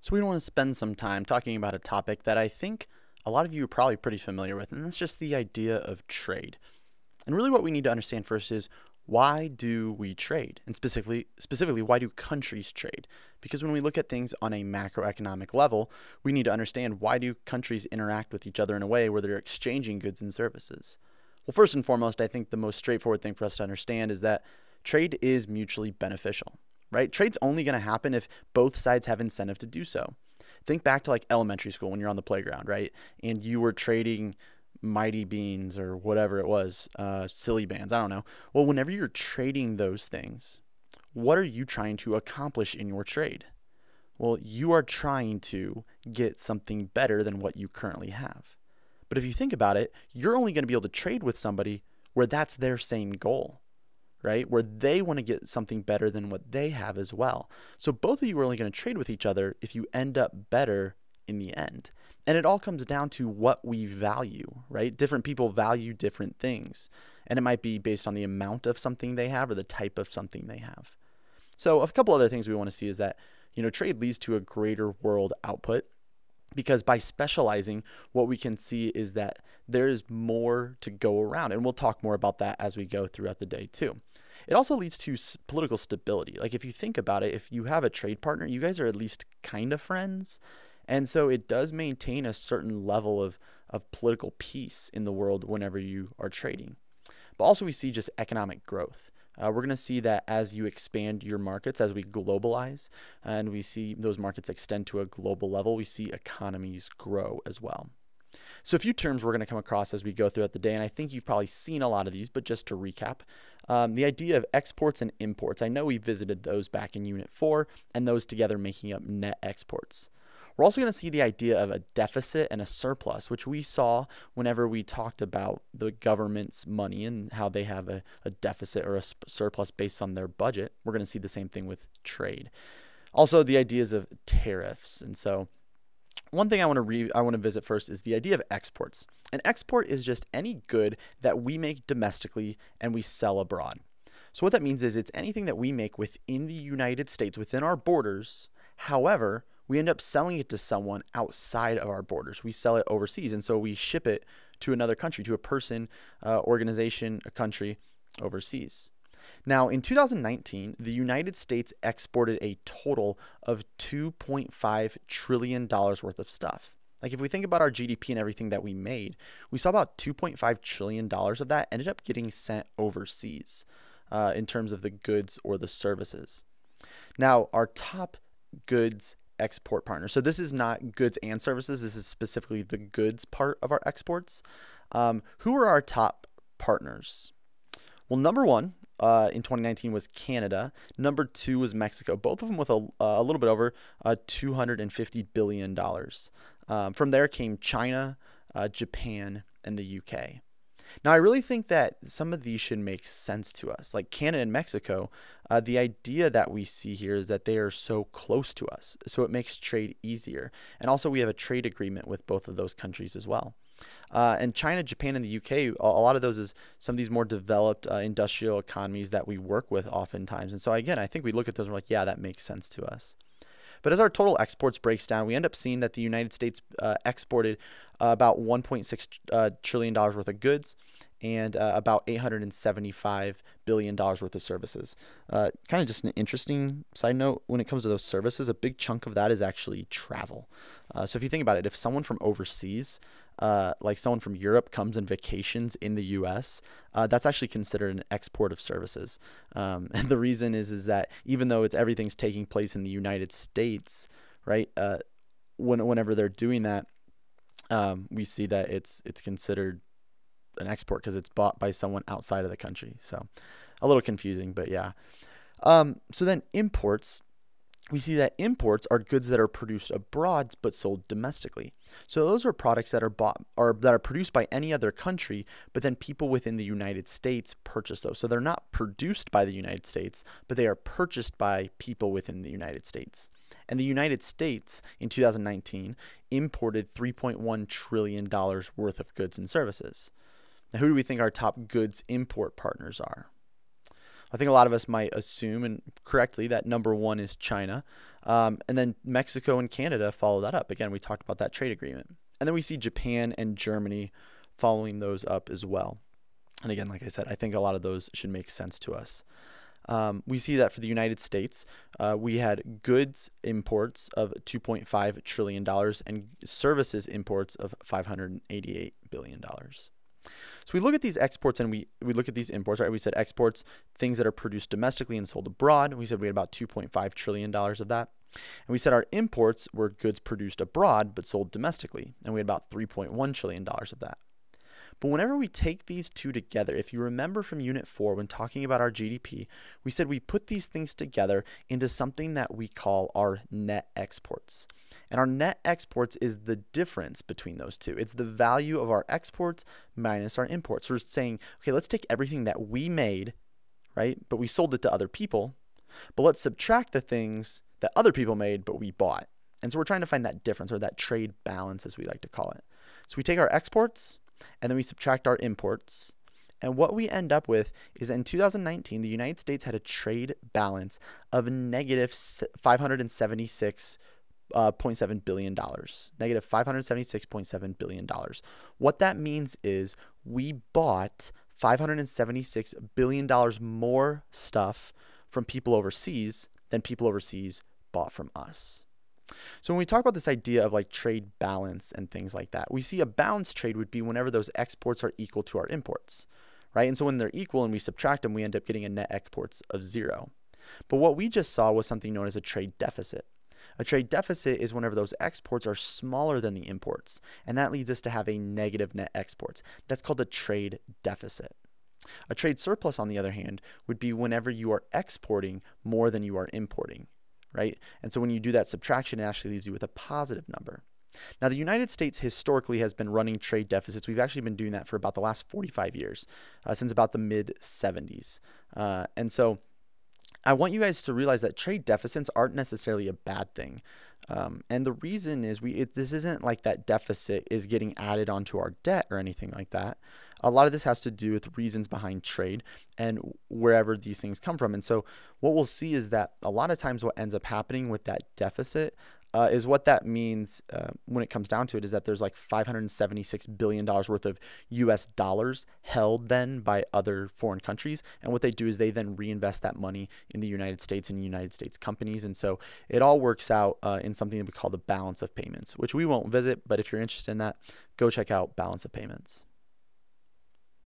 So we want to spend some time talking about a topic that I think a lot of you are probably pretty familiar with, and that's just the idea of trade. And really what we need to understand first is why do we trade? And specifically, specifically, why do countries trade? Because when we look at things on a macroeconomic level, we need to understand why do countries interact with each other in a way where they're exchanging goods and services. Well, first and foremost, I think the most straightforward thing for us to understand is that trade is mutually beneficial right? Trade's only going to happen if both sides have incentive to do so. Think back to like elementary school when you're on the playground, right? And you were trading mighty beans or whatever it was, uh, silly bands, I don't know. Well, whenever you're trading those things, what are you trying to accomplish in your trade? Well, you are trying to get something better than what you currently have. But if you think about it, you're only going to be able to trade with somebody where that's their same goal right? Where they want to get something better than what they have as well. So both of you are only going to trade with each other if you end up better in the end. And it all comes down to what we value, right? Different people value different things. And it might be based on the amount of something they have or the type of something they have. So, a couple other things we want to see is that, you know, trade leads to a greater world output because by specializing, what we can see is that there is more to go around. And we'll talk more about that as we go throughout the day, too. It also leads to political stability. Like, if you think about it, if you have a trade partner, you guys are at least kind of friends. And so it does maintain a certain level of, of political peace in the world whenever you are trading. But also, we see just economic growth. Uh, we're going to see that as you expand your markets, as we globalize, and we see those markets extend to a global level, we see economies grow as well. So a few terms we're going to come across as we go throughout the day, and I think you've probably seen a lot of these, but just to recap, um, the idea of exports and imports, I know we visited those back in Unit 4, and those together making up net exports. We're also going to see the idea of a deficit and a surplus, which we saw whenever we talked about the government's money and how they have a, a deficit or a surplus based on their budget. We're going to see the same thing with trade. Also, the ideas of tariffs. And so, one thing I want to re- I want to visit first is the idea of exports. An export is just any good that we make domestically and we sell abroad. So what that means is it's anything that we make within the United States within our borders. However, we end up selling it to someone outside of our borders. We sell it overseas. And so we ship it to another country, to a person, uh, organization, a country overseas. Now, in 2019, the United States exported a total of $2.5 trillion worth of stuff. Like, if we think about our GDP and everything that we made, we saw about $2.5 trillion of that ended up getting sent overseas uh, in terms of the goods or the services. Now, our top goods export partner. So this is not goods and services. This is specifically the goods part of our exports. Um, who are our top partners? Well, number one uh, in 2019 was Canada. Number two was Mexico. Both of them with a, uh, a little bit over uh, 250 billion dollars. Um, from there came China, uh, Japan, and the UK. Now, I really think that some of these should make sense to us. Like Canada and Mexico, uh, the idea that we see here is that they are so close to us, so it makes trade easier. And also, we have a trade agreement with both of those countries as well. Uh, and China, Japan, and the UK, a, lot of those is some of these more developed uh, industrial economies that we work with oftentimes. And so, again, I think we look at those and we're like, yeah, that makes sense to us. But as our total exports breaks down, we end up seeing that the United States uh, exported uh, about 1.6 uh, trillion dollars worth of goods and uh, about 875 billion dollars worth of services. Uh, kind of just an interesting side note when it comes to those services, a big chunk of that is actually travel. Uh, so if you think about it, if someone from overseas uh, like someone from Europe comes and vacations in the U.S., uh, that's actually considered an export of services. Um, and the reason is is that even though it's everything's taking place in the United States, right? Uh, when whenever they're doing that, um, we see that it's it's considered an export because it's bought by someone outside of the country. So, a little confusing, but yeah. Um, so then imports we see that imports are goods that are produced abroad but sold domestically. So those are products that are bought or that are produced by any other country, but then people within the United States purchase those. So they're not produced by the United States, but they are purchased by people within the United States. And the United States in 2019 imported 3.1 trillion dollars worth of goods and services. Now who do we think our top goods import partners are? I think a lot of us might assume, and correctly, that number one is China. Um, and then Mexico and Canada follow that up. Again, we talked about that trade agreement. And then we see Japan and Germany following those up as well. And again, like I said, I think a lot of those should make sense to us. Um, we see that for the United States, uh, we had goods imports of $2.5 trillion and services imports of $588 billion. So we look at these exports and we, we look at these imports, right? We said exports, things that are produced domestically and sold abroad. We said we had about $2.5 trillion of that. And we said our imports were goods produced abroad but sold domestically, and we had about $3.1 trillion of that. But whenever we take these two together, if you remember from Unit 4 when talking about our GDP, we said we put these things together into something that we call our net exports. And our net exports is the difference between those two. It's the value of our exports minus our imports. So we're saying, okay, let's take everything that we made, right? But we sold it to other people. But let's subtract the things that other people made, but we bought. And so we're trying to find that difference or that trade balance, as we like to call it. So we take our exports and then we subtract our imports. And what we end up with is in 2019, the United States had a trade balance of negative $576.7 uh, billion, negative $576.7 billion. What that means is we bought $576 billion more stuff from people overseas than people overseas bought from us. So when we talk about this idea of like trade balance and things like that, we see a balance trade would be whenever those exports are equal to our imports, right? And so when they're equal and we subtract them, we end up getting a net exports of zero. But what we just saw was something known as a trade deficit. A trade deficit is whenever those exports are smaller than the imports, and that leads us to have a negative net exports. That's called a trade deficit. A trade surplus, on the other hand, would be whenever you are exporting more than you are importing right? And so when you do that subtraction, it actually leaves you with a positive number. Now, the United States historically has been running trade deficits. We've actually been doing that for about the last 45 years, uh, since about the mid 70s. Uh, and so I want you guys to realize that trade deficits aren't necessarily a bad thing. Um, and the reason is we it, this isn't like that deficit is getting added onto our debt or anything like that. A lot of this has to do with reasons behind trade and wherever these things come from. And so what we'll see is that a lot of times what ends up happening with that deficit uh, is what that means uh, when it comes down to it is that there's like 576 billion dollars worth of U.S. dollars held then by other foreign countries, and what they do is they then reinvest that money in the United States and United States companies, and so it all works out uh, in something that we call the balance of payments, which we won't visit, but if you're interested in that, go check out balance of payments.